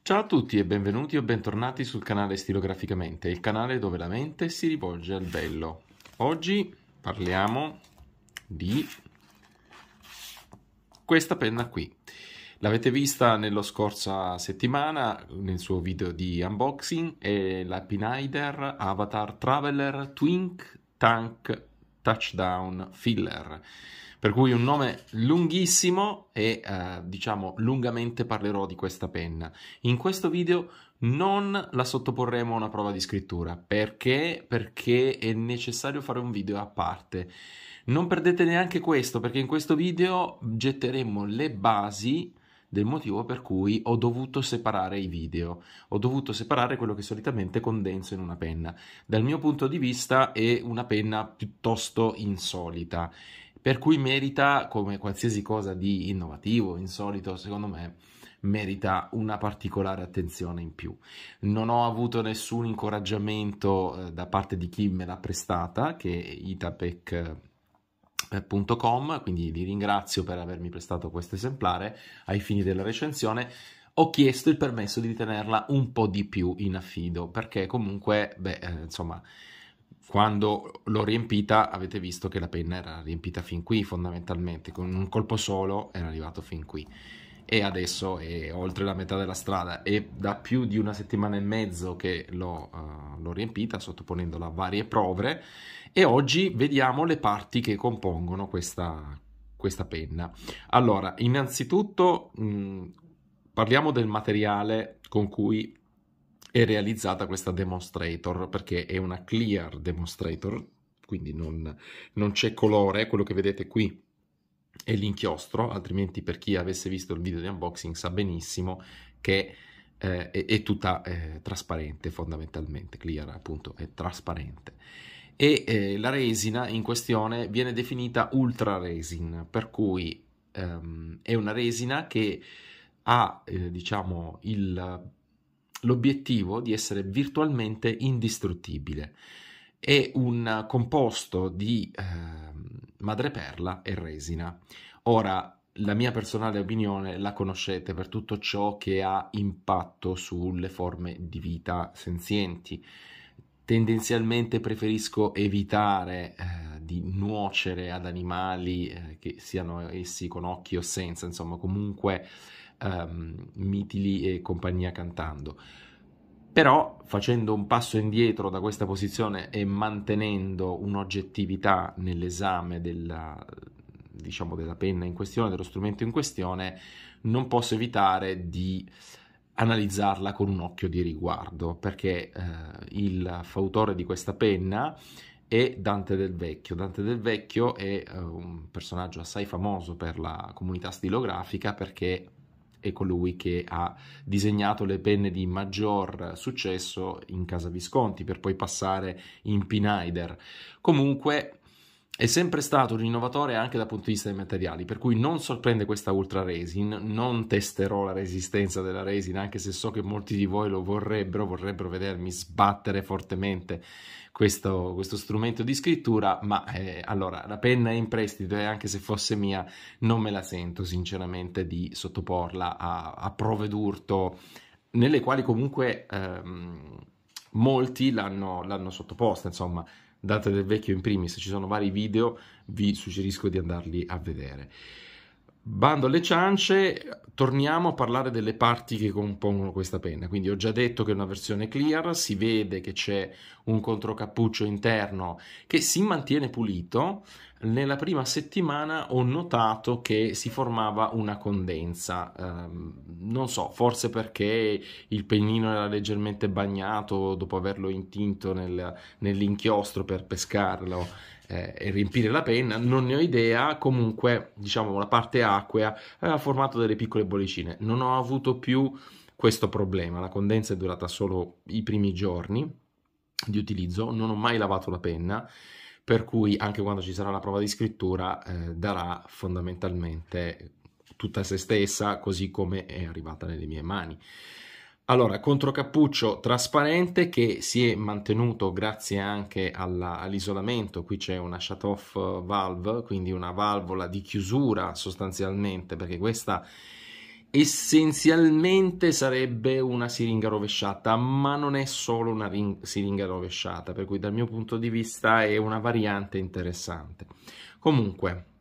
Ciao a tutti e benvenuti o bentornati sul canale Stilograficamente, il canale dove la mente si rivolge al bello. Oggi parliamo di questa penna qui. L'avete vista nello scorsa settimana nel suo video di unboxing, è la Pinider Avatar Traveler Twink Tank Touchdown Filler. Per cui un nome lunghissimo e eh, diciamo lungamente parlerò di questa penna. In questo video non la sottoporremo a una prova di scrittura perché? Perché è necessario fare un video a parte. Non perdete neanche questo perché in questo video getteremo le basi del motivo per cui ho dovuto separare i video, ho dovuto separare quello che solitamente condenso in una penna. Dal mio punto di vista è una penna piuttosto insolita, per cui merita, come qualsiasi cosa di innovativo, insolito, secondo me, merita una particolare attenzione in più. Non ho avuto nessun incoraggiamento eh, da parte di chi me l'ha prestata, che è Itapec eh, quindi vi ringrazio per avermi prestato questo esemplare ai fini della recensione. Ho chiesto il permesso di tenerla un po' di più in affido, perché comunque, beh, eh, insomma, quando l'ho riempita avete visto che la penna era riempita fin qui fondamentalmente, con un colpo solo era arrivato fin qui e adesso è oltre la metà della strada e da più di una settimana e mezzo che l'ho, uh, riempita sottoponendola a varie prove e oggi vediamo le parti che compongono questa, questa penna. Allora, innanzitutto mh, mm, parliamo del materiale con cui è realizzata questa demonstrator perché è una clear demonstrator quindi non, non c'è colore quello che vedete qui e l'inchiostro, altrimenti per chi avesse visto il video di unboxing sa benissimo che eh, è, è, tutta eh, trasparente fondamentalmente, clear appunto è trasparente. E eh, la resina in questione viene definita ultra resin, per cui ehm, è una resina che ha eh, diciamo il, l'obiettivo di essere virtualmente indistruttibile. È un composto di ehm, madreperla e resina. Ora, la mia personale opinione la conoscete per tutto ciò che ha impatto sulle forme di vita senzienti. Tendenzialmente preferisco evitare eh, di nuocere ad animali, eh, che siano essi con occhi o senza, insomma, comunque ehm, mitili e compagnia cantando però facendo un passo indietro da questa posizione e mantenendo un'oggettività nell'esame della, diciamo, della penna in questione, dello strumento in questione, non posso evitare di analizzarla con un occhio di riguardo, perché eh, il fautore di questa penna è Dante del Vecchio. Dante del Vecchio è eh, un personaggio assai famoso per la comunità stilografica perché è colui che ha disegnato le penne di maggior successo in casa Visconti per poi passare in Pinaider. Comunque è sempre stato un innovatore anche dal punto di vista dei materiali, per cui non sorprende questa ultra resin, non testerò la resistenza della resin, anche se so che molti di voi lo vorrebbero, vorrebbero vedermi sbattere fortemente questo, questo strumento di scrittura, ma eh, allora la penna è in prestito e anche se fosse mia non me la sento sinceramente di sottoporla a, a prove d'urto, nelle quali comunque ehm, molti l'hanno, l'hanno sottoposta, insomma Date del vecchio in primis, ci sono vari video, vi suggerisco di andarli a vedere. Bando alle ciance, torniamo a parlare delle parti che compongono questa penna. Quindi ho già detto che è una versione clear, si vede che c'è un controcappuccio interno che si mantiene pulito. Nella prima settimana ho notato che si formava una condensa, ehm, non so, forse perché il pennino era leggermente bagnato dopo averlo intinto nel, nell'inchiostro per pescarlo eh, e riempire la penna, non ne ho idea, comunque diciamo la parte acquea aveva formato delle piccole bollicine, non ho avuto più questo problema, la condensa è durata solo i primi giorni di utilizzo, non ho mai lavato la penna, per cui anche quando ci sarà la prova di scrittura eh, darà fondamentalmente tutta se stessa così come è arrivata nelle mie mani. Allora, controcappuccio trasparente che si è mantenuto grazie anche alla, all'isolamento, qui c'è una shut-off valve, quindi una valvola di chiusura sostanzialmente, perché questa essenzialmente sarebbe una siringa rovesciata, ma non è solo una ring- siringa rovesciata, per cui dal mio punto di vista è una variante interessante. Comunque,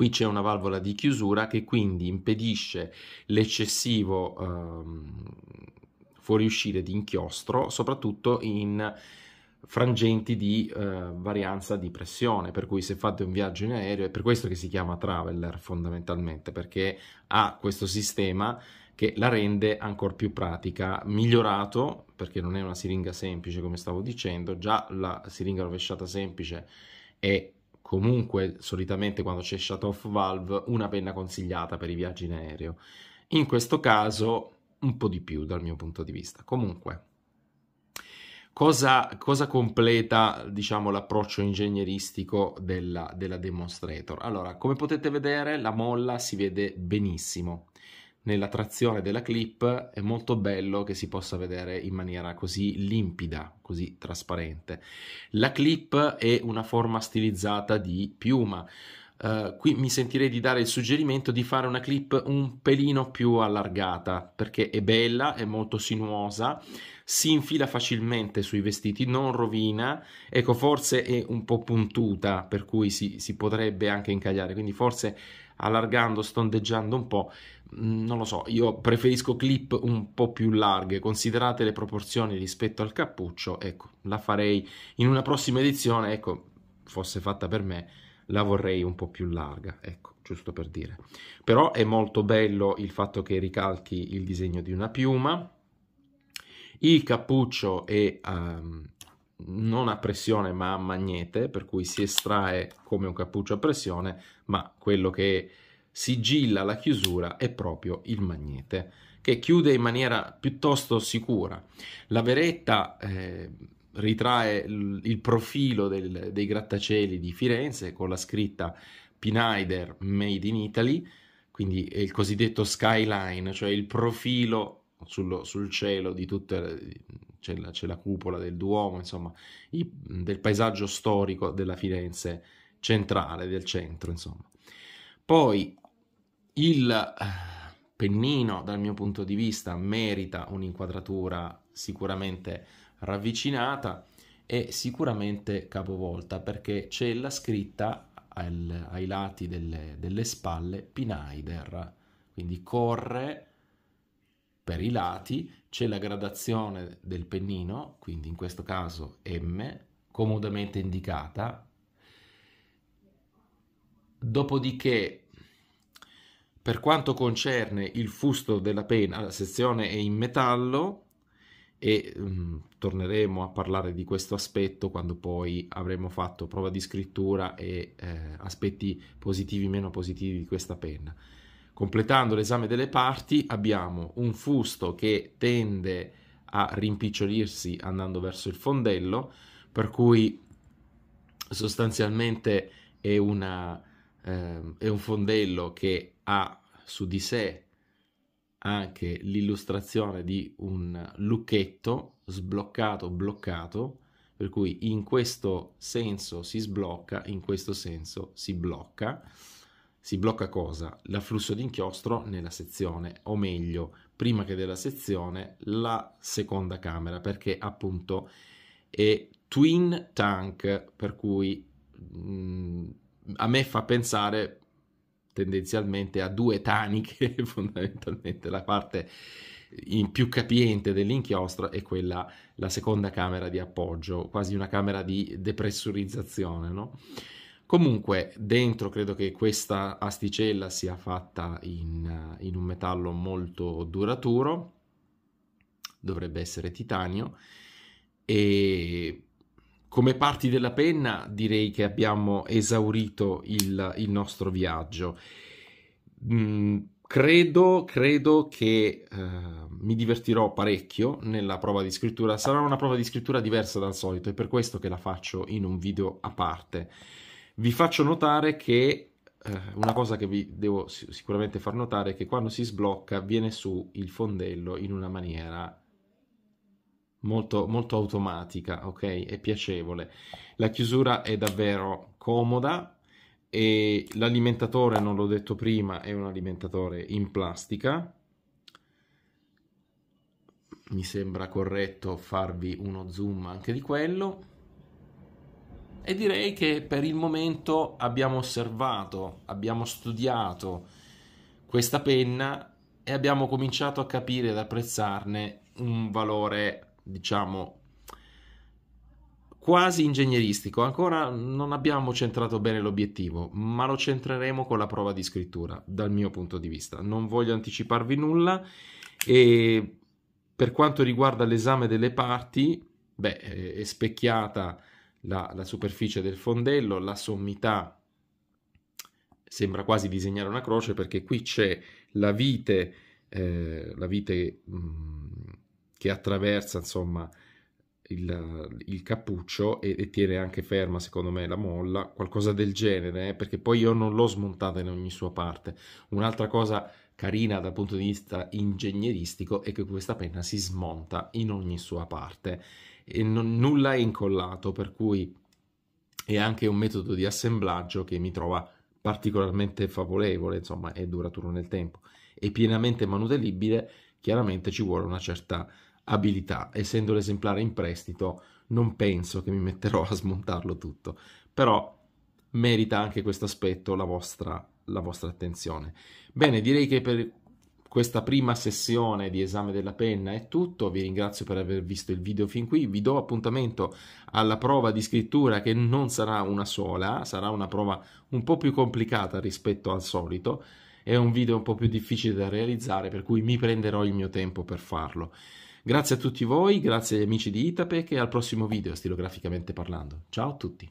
Qui c'è una valvola di chiusura che quindi impedisce l'eccessivo ehm, fuoriuscire di inchiostro, soprattutto in frangenti di eh, varianza di pressione, per cui se fate un viaggio in aereo, è per questo che si chiama traveler fondamentalmente, perché ha questo sistema che la rende ancora più pratica, migliorato, perché non è una siringa semplice come stavo dicendo, già la siringa rovesciata semplice è comunque solitamente quando c'è shut off valve una penna consigliata per i viaggi in aereo. In questo caso un po' di più dal mio punto di vista. Comunque, cosa, cosa completa diciamo, l'approccio ingegneristico della, della Demonstrator? Allora, come potete vedere la molla si vede benissimo nella trazione della clip è molto bello che si possa vedere in maniera così limpida, così trasparente. La clip è una forma stilizzata di piuma. Uh, qui mi sentirei di dare il suggerimento di fare una clip un pelino più allargata perché è bella, è molto sinuosa, si infila facilmente sui vestiti, non rovina, ecco forse è un po' puntuta per cui si, si potrebbe anche incagliare, quindi forse allargando, stondeggiando un po' Mm, non lo so, io preferisco clip un po' più larghe, considerate le proporzioni rispetto al cappuccio, ecco, la farei in una prossima edizione, ecco, fosse fatta per me, la vorrei un po' più larga, ecco, giusto per dire. Però è molto bello il fatto che ricalchi il disegno di una piuma, il cappuccio è um, non a pressione ma a magnete, per cui si estrae come un cappuccio a pressione, ma quello che è sigilla la chiusura è proprio il magnete che chiude in maniera piuttosto sicura. La veretta eh, ritrae il profilo del, dei grattacieli di Firenze con la scritta Pinaider Made in Italy, quindi il cosiddetto skyline, cioè il profilo sullo, sul cielo di tutte c'è la, c'è la cupola del Duomo, insomma, i, del paesaggio storico della Firenze centrale, del centro, insomma. Poi il eh, pennino, dal mio punto di vista, merita un'inquadratura sicuramente ravvicinata e sicuramente capovolta perché c'è la scritta al, ai lati delle, delle spalle Pinaider, quindi corre per i lati, c'è la gradazione del pennino, quindi in questo caso M, comodamente indicata, dopodiché per quanto concerne il fusto della penna, la sezione è in metallo e um, torneremo a parlare di questo aspetto quando poi avremo fatto prova di scrittura e eh, aspetti positivi e meno positivi di questa penna. Completando l'esame delle parti abbiamo un fusto che tende a rimpicciolirsi andando verso il fondello, per cui sostanzialmente è, una, eh, è un fondello che ha su di sé anche l'illustrazione di un lucchetto sbloccato bloccato per cui in questo senso si sblocca in questo senso si blocca si blocca cosa? L'afflusso di inchiostro nella sezione o meglio prima che della sezione la seconda camera perché appunto è twin tank per cui mh, mm, a me fa pensare tendenzialmente a due taniche, fondamentalmente la parte più capiente dell'inchiostro è quella, la seconda camera di appoggio, quasi una camera di depressurizzazione, no? Comunque, dentro credo che questa asticella sia fatta in, in un metallo molto duraturo, dovrebbe essere titanio, e come parti della penna direi che abbiamo esaurito il, il nostro viaggio. Mm, credo, credo che eh, mi divertirò parecchio nella prova di scrittura. Sarà una prova di scrittura diversa dal solito, è per questo che la faccio in un video a parte. Vi faccio notare che eh, una cosa che vi devo sicuramente far notare è che quando si sblocca viene su il fondello in una maniera molto, molto automatica, ok? È piacevole. La chiusura è davvero comoda e l'alimentatore, non l'ho detto prima, è un alimentatore in plastica. Mi sembra corretto farvi uno zoom anche di quello. E direi che per il momento abbiamo osservato, abbiamo studiato questa penna e abbiamo cominciato a capire ed apprezzarne un valore diciamo, quasi ingegneristico. Ancora non abbiamo centrato bene l'obiettivo, ma lo centreremo con la prova di scrittura, dal mio punto di vista. Non voglio anticiparvi nulla e per quanto riguarda l'esame delle parti, beh, è specchiata la, la superficie del fondello, la sommità sembra quasi disegnare una croce perché qui c'è la vite, eh, la vite mh, mm, che attraversa insomma il, il cappuccio e, e, tiene anche ferma secondo me la molla, qualcosa del genere, eh, perché poi io non l'ho smontata in ogni sua parte. Un'altra cosa carina dal punto di vista ingegneristico è che questa penna si smonta in ogni sua parte e non, nulla è incollato, per cui è anche un metodo di assemblaggio che mi trova particolarmente favorevole, insomma, è duraturo nel tempo e pienamente manutenibile, chiaramente ci vuole una certa abilità. Essendo l'esemplare in prestito, non penso che mi metterò a smontarlo tutto, però merita anche questo aspetto la vostra, la vostra attenzione. Bene, direi che per questa prima sessione di esame della penna è tutto, vi ringrazio per aver visto il video fin qui, vi do appuntamento alla prova di scrittura che non sarà una sola, sarà una prova un po' più complicata rispetto al solito, è un video un po' più difficile da realizzare per cui mi prenderò il mio tempo per farlo. Grazie a tutti voi, grazie agli amici di Itape e al prossimo video stilograficamente parlando. Ciao a tutti!